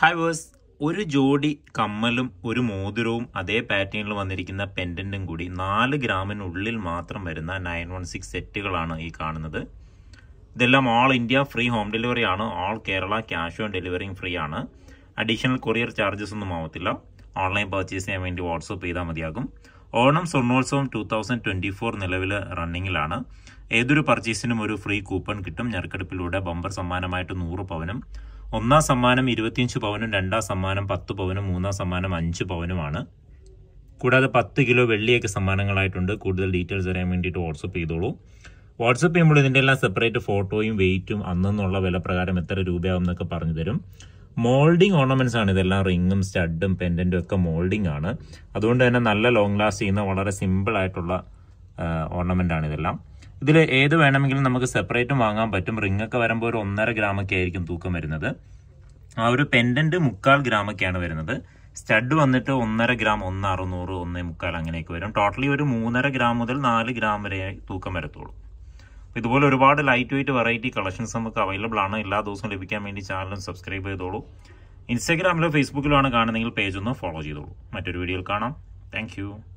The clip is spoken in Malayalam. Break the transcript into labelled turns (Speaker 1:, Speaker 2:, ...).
Speaker 1: ഹൈവേഴ്സ് വേഴ്സ് ഒരു ജോഡി കമ്മലും ഒരു മോതിരവും അതേ പാറ്റേണിൽ വന്നിരിക്കുന്ന പെൻഡൻറ്റും കൂടി നാല് ഗ്രാമിനുള്ളിൽ മാത്രം വരുന്ന നയൻ വൺ സിക്സ് സെറ്റുകളാണ് ഈ കാണുന്നത് ഇതെല്ലാം all India free home delivery ആണ് ഓൾ കേരള ക്യാഷ് ഓൺ ഡെലിവറിയും ഫ്രീ ആണ് അഡീഷണൽ കൊറിയർ ചാർജസ് ഒന്നും ആവത്തില്ല ഓൺലൈൻ പർച്ചേസ് ചെയ്യാൻ വേണ്ടി വാട്സപ്പ് ചെയ്താൽ മതിയാകും ഓണം സ്വർണ്ണോത്സവം ടു തൗസൻഡ് ട്വൻറ്റി ഫോർ നിലവിൽ റണ്ണിങ്ങിലാണ് ഏതൊരു പർച്ചേസിനും ഒരു ഫ്രീ കൂപ്പൺ കിട്ടും ഞെരുക്കെടുപ്പിലൂടെ ബമ്പർ സമ്മാനമായിട്ട് നൂറ് പവനും ഒന്നാം സമ്മാനം ഇരുപത്തിയഞ്ച് പവനും രണ്ടാം സമ്മാനം പത്ത് പവനും മൂന്നാം സമ്മാനം അഞ്ച് പവനുമാണ് കൂടാതെ പത്ത് കിലോ വെള്ളിയൊക്കെ സമ്മാനങ്ങളായിട്ടുണ്ട് കൂടുതൽ ഡീറ്റെയിൽസ് അറിയാൻ വേണ്ടിയിട്ട് വാട്സപ്പ് ചെയ്തോളൂ വാട്സപ്പ് ചെയ്യുമ്പോൾ ഇതിൻ്റെ എല്ലാം സെപ്പറേറ്റ് ഫോട്ടോയും വെയിറ്റും അന്നെന്നുള്ള വില പ്രകാരം എത്ര രൂപയാവും എന്നൊക്കെ പറഞ്ഞു തരും മോൾഡിങ് ഓർണമെന്റ്സ് ആണ് ഇതെല്ലാം റിങ്ങും സ്റ്റഡും പെൻഡൻറ്റും ഒക്കെ മോൾഡിങ് ആണ് അതുകൊണ്ട് തന്നെ നല്ല ലോങ് ലാസ്റ്റ് ചെയ്യുന്ന വളരെ സിമ്പിൾ ആയിട്ടുള്ള ഓർണമെന്റ് ആണ് ഇതെല്ലാം ഇതിൽ ഏത് വേണമെങ്കിലും നമുക്ക് സെപ്പറേറ്റും വാങ്ങാൻ പറ്റും റിങ്ങൊക്കെ വരുമ്പോൾ ഒരു ഒന്നര ഗ്രാമൊക്കെ ആയിരിക്കും തൂക്കം വരുന്നത് ആ ഒരു പെൻഡന്റ് മുക്കാൽ ഗ്രാമൊക്കെയാണ് വരുന്നത് സ്റ്റഡ് വന്നിട്ട് ഒന്നര ഗ്രാം ഒന്ന് അറുന്നൂറ് ഒന്ന് മുക്കാൽ അങ്ങനെയൊക്കെ വരും ടോട്ടലി ഒരു മൂന്നര ഗ്രാം മുതൽ നാല് ഗ്രാം വരെ തൂക്കം വരത്തുള്ളൂ ഇതുപോലെ ഒരുപാട് ലൈറ്റ് വെയിറ്റ് വെറൈറ്റി കളക്ഷൻസ് നമുക്ക് അവൈലബിൾ ആണ് എല്ലാ ദിവസവും ലഭിക്കാൻ വേണ്ടി ചാനൽ സബ്സ്ക്രൈബ് ചെയ്തോളൂ ഇൻസ്റ്റാഗ്രാമിലോ ഫേസ്ബുക്കിലോ ആണ് കാണുന്നതെങ്കിൽ പേജ് ഒന്ന് ഫോളോ ചെയ്തോളൂ മറ്റൊരു വീഡിയോയിൽ കാണാം താങ്ക്